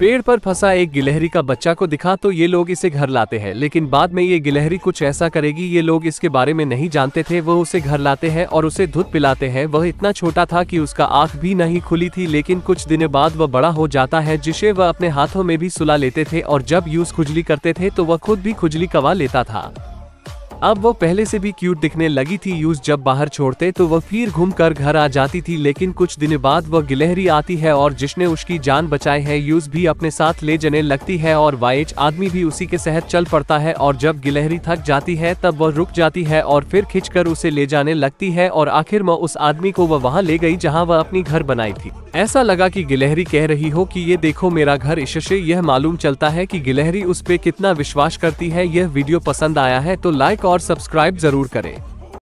पेड़ पर फंसा एक गिलहरी का बच्चा को दिखा तो ये लोग इसे घर लाते हैं लेकिन बाद में ये गिलहरी कुछ ऐसा करेगी ये लोग इसके बारे में नहीं जानते थे वो उसे घर लाते हैं और उसे धुत पिलाते हैं वह इतना छोटा था कि उसका आंख भी नहीं खुली थी लेकिन कुछ दिनों बाद वह बड़ा हो जाता है जिसे वह अपने हाथों में भी सुला लेते थे और जब यूज खुजली करते थे तो वह खुद भी खुजली कवा लेता था अब वो पहले से भी क्यूट दिखने लगी थी यूज जब बाहर छोड़ते तो वह फिर घूम कर घर आ जाती थी लेकिन कुछ दिनों बाद वह गिलहरी आती है और जिसने उसकी जान बचाई है यूज भी अपने साथ ले जाने लगती है और वाइज आदमी भी उसी के सहत चल पड़ता है और जब गिलहरी थक जाती है तब वह रुक जाती है और फिर खिंच उसे ले जाने लगती है और आखिर में उस आदमी को वह वहाँ ले गई जहाँ वह अपनी घर बनाई थी ऐसा लगा कि गिलहरी कह रही हो कि ये देखो मेरा घर इससे यह मालूम चलता है कि गिलहरी उस पे कितना विश्वास करती है यह वीडियो पसंद आया है तो लाइक और सब्सक्राइब जरूर करें